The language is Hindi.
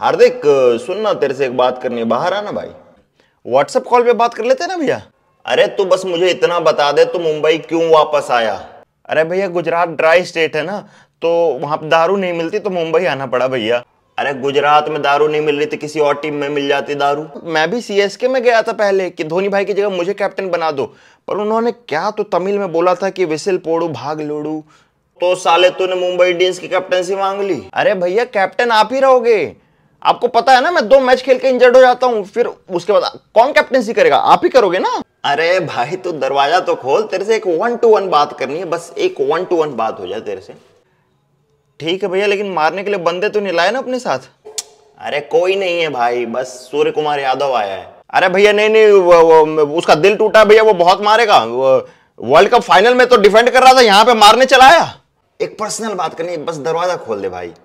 हार्दिक सुनना तेरे से एक बात करनी है बाहर आना भाई व्हाट्सएप कॉल पे बात कर लेते ना भैया अरे तू बस मुझे इतना बता दे तू मुंबई क्यों वापस आया अरे भैया गुजरात ड्राई स्टेट है ना तो वहां पर दारू नहीं मिलती तो मुंबई आना पड़ा भैया अरे गुजरात में दारू नहीं मिल रही थी तो किसी और टीम में मिल जाती दारू मैं भी के में गया था पहले कि धोनी भाई की जगह मुझे कैप्टन बना दो पर उन्होंने क्या तो तमिल में बोला था कि विसिल पोड़ू भाग लोड़ू तो साले तूने मुंबई इंडियंस की कैप्टनसी मांग ली अरे भैया कैप्टन आप ही रहोगे आपको पता है ना मैं दो मैच खेल के इंजर्ड हो जाता हूँ फिर उसके बाद कौन कैप्टनसी करेगा आप ही करोगे ना अरे भाई तू दरवाजा तो खोल तेरे से एक वन टू वन बात करनी है बस एक वन टू वन बात हो जाए तेरे से ठीक है भैया लेकिन मारने के लिए बंदे तो नहीं लाए ना अपने साथ अरे कोई नहीं है भाई बस सूर्य कुमार यादव आया है अरे भैया नहीं नहीं वो, वो, उसका दिल टूटा भैया वो बहुत मारेगा वर्ल्ड कप फाइनल में तो डिफेंड कर रहा था यहाँ पे मारने चलाया एक पर्सनल बात करनी है बस दरवाजा खोल दे भाई